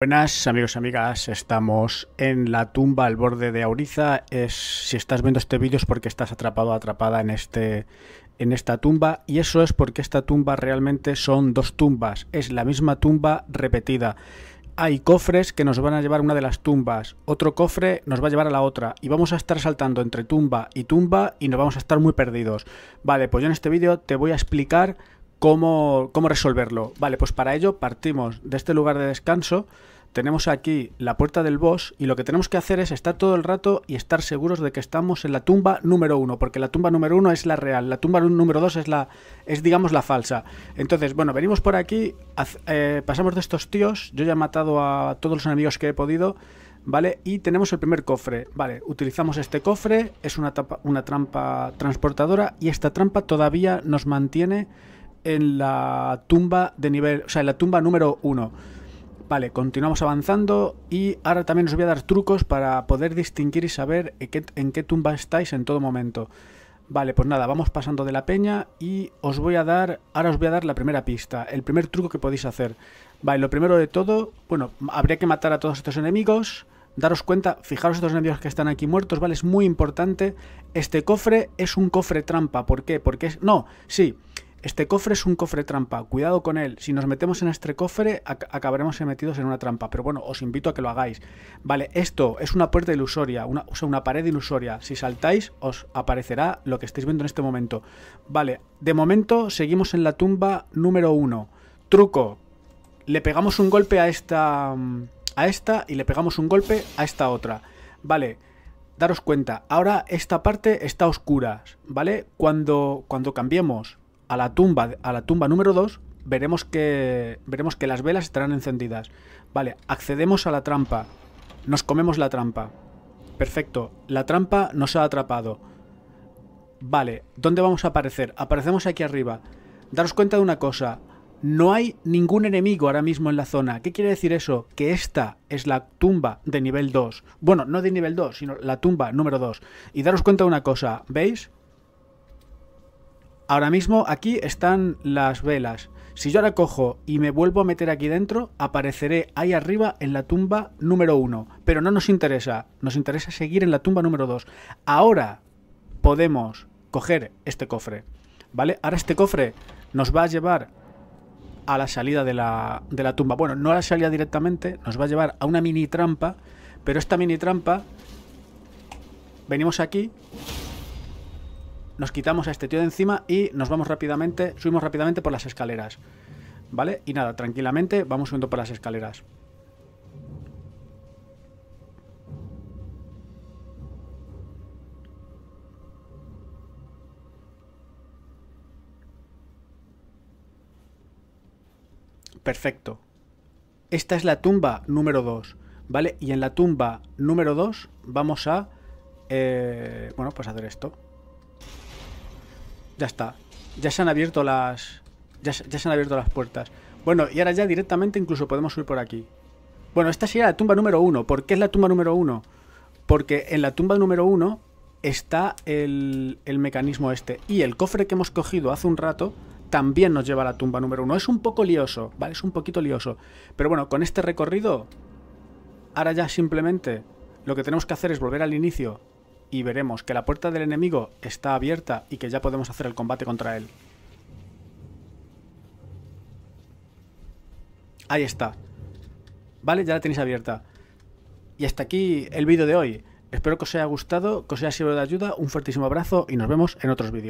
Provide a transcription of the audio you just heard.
Buenas amigos y amigas, estamos en la tumba al borde de Auriza. Es, si estás viendo este vídeo es porque estás atrapado atrapada en, este, en esta tumba y eso es porque esta tumba realmente son dos tumbas, es la misma tumba repetida. Hay cofres que nos van a llevar a una de las tumbas, otro cofre nos va a llevar a la otra y vamos a estar saltando entre tumba y tumba y nos vamos a estar muy perdidos. Vale, pues yo en este vídeo te voy a explicar ¿Cómo, resolverlo? Vale, pues para ello partimos de este lugar de descanso, tenemos aquí la puerta del boss y lo que tenemos que hacer es estar todo el rato y estar seguros de que estamos en la tumba número uno, porque la tumba número uno es la real, la tumba número dos es la, es digamos la falsa. Entonces, bueno, venimos por aquí, eh, pasamos de estos tíos, yo ya he matado a todos los enemigos que he podido, ¿vale? Y tenemos el primer cofre, ¿vale? Utilizamos este cofre, es una trampa transportadora y esta trampa todavía nos mantiene en la tumba de nivel, o sea, en la tumba número 1. Vale, continuamos avanzando y ahora también os voy a dar trucos para poder distinguir y saber en qué, tumba estáis en todo momento. Vale, pues nada, vamos pasando de la peña y os voy a dar, ahora os voy a dar la primera pista, el primer truco que podéis hacer. Vale, lo primero de todo, bueno, habría que matar a todos estos enemigos, daros cuenta, fijaros estos enemigos que están aquí muertos, ¿vale? Es muy importante. Este cofre es un cofre trampa, ¿por qué? Porque es... No, sí, este cofre es un cofre trampa, cuidado con él. Si nos metemos en este cofre, acabaremos metidos en una trampa. Pero bueno, os invito a que lo hagáis. Vale, esto es una puerta ilusoria, o sea, una pared ilusoria. Si saltáis, os aparecerá lo que estáis viendo en este momento. Vale, de momento seguimos en la tumba número 1. Truco. Le pegamos un golpe a esta, a esta y le pegamos un golpe a esta otra. Vale, daros cuenta, ahora esta parte está oscura, ¿vale? Cuando, cuando cambiemos a la tumba, a la tumba número 2, veremos que, veremos que las velas estarán encendidas. Vale, accedemos a la trampa. Nos comemos la trampa. Perfecto, la trampa nos ha atrapado. Vale, ¿dónde vamos a aparecer? Aparecemos aquí arriba. Daros cuenta de una cosa. No hay ningún enemigo ahora mismo en la zona. ¿Qué quiere decir eso? Que esta es la tumba de nivel 2. Bueno, no de nivel 2, sino la tumba número 2. Y daros cuenta de una cosa, ¿veis? Ahora mismo aquí están las velas. Si yo ahora cojo y me vuelvo a meter aquí dentro, apareceré ahí arriba en la tumba número 1. Pero no nos interesa, nos interesa seguir en la tumba número 2. Ahora podemos coger este cofre, ¿vale? Ahora este cofre nos va a llevar a la salida de la, de la tumba. Bueno, no a la salida directamente, nos va a llevar a una mini trampa, pero esta mini trampa... Venimos aquí nos quitamos a este tío de encima y nos vamos rápidamente, subimos rápidamente por las escaleras. ¿Vale? Y nada, tranquilamente vamos subiendo por las escaleras. Perfecto. Esta es la tumba número 2, ¿vale? Y en la tumba número 2 vamos a, eh, bueno, pues hacer esto. Ya está. Ya se han abierto las... Ya, se han abierto las puertas. Bueno, y ahora ya directamente incluso podemos subir por aquí. Bueno, esta sería la tumba número uno. ¿Por qué es la tumba número uno? Porque en la tumba número uno está el, el mecanismo este. Y el cofre que hemos cogido hace un rato también nos lleva a la tumba número uno. Es un poco lioso, ¿vale? Es un poquito lioso. Pero bueno, con este recorrido, ahora ya simplemente lo que tenemos que hacer es volver al inicio y veremos que la puerta del enemigo está abierta y que ya podemos hacer el combate contra él. Ahí está. Vale, ya la tenéis abierta. Y hasta aquí el vídeo de hoy. Espero que os haya gustado, que os haya sido de ayuda, un fuertísimo abrazo y nos vemos en otros vídeos.